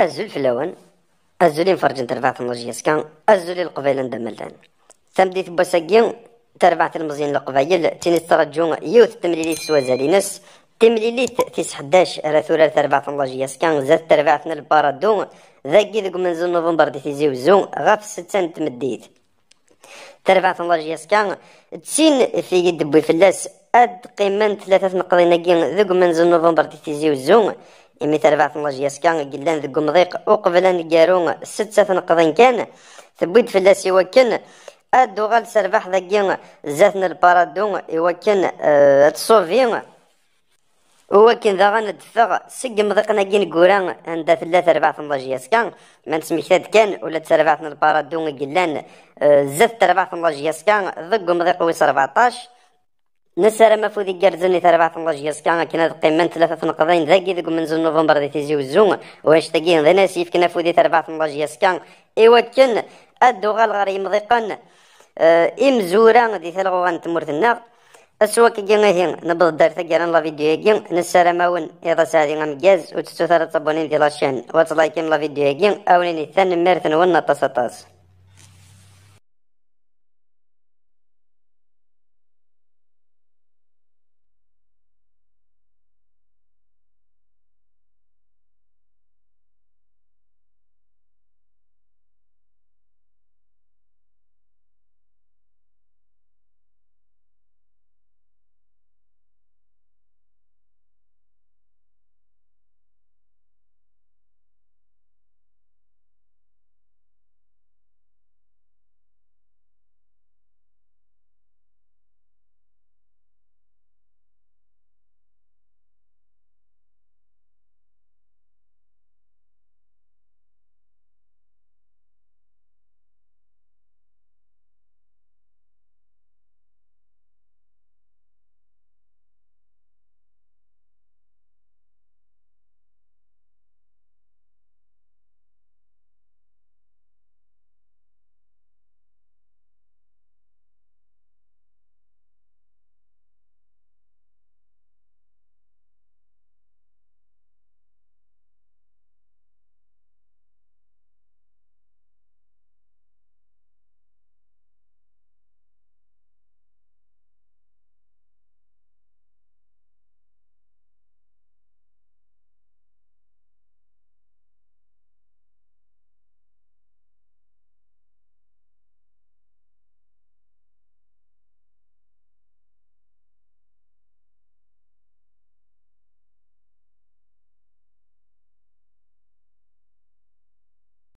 أزول في اللون أزول ينفرج تربعت المزيان سكان أزول القبيل عند ندملان تمديت بوساقين تربعت المزيان القبيل تينيس ترجو يوث تمليليت سوازالينس تمليليت تيس حداش راثورة ثورة تربعت المرجيس كان زاد تربعتنا البارادو ذاكي من زون نوفمبر دي تيزي وزو غاف ستة تمديت تربعت المرجيس كان تسين في يد بوي فلاس أد قيمان ثلاثة نقضي نقين من زون نوفمبر دي تيزي وزو إمي تربع ثناش ياس كان قلان ذي قمضيق أقبلان جارون ست ساثن قضن كان ثبيت في اللاسي وكن أدو غال سربح ذا جين زاثن الباردون وكن آه، تصوفين وكن ذا غان الدفاق سق مضيقنا جين قوران عند ثلاث ربع ثناش ياس كان من سمحتاد كان ولا تربع ثن الباردون قلان آه، زاث تربع ثناش ياس كان ذي قمضيق ويس 14 نسر مفوذ يقرزن لي ثلاثة الله جيس كان كنا قيمن ثلاثة نقضين ذاكي ذاك من زون نوفمبر ذي تيزي وزون واش تاكين ذا ناس يفكنا فوذي ثلاثة الله جيس كان إوا كن أدو غالغر يمضيقن إمزورا آه، ذي ثلاثة تمرتنا أسوا كي هين نبض دار ثقيلا لا فيديو هيكين نسر ماون إذا سادي غمجاز وتستو ثلاثة صابونين دي لاشين واتلايكين لا فيديو هيكين أولين الثاني مرتن ون طاس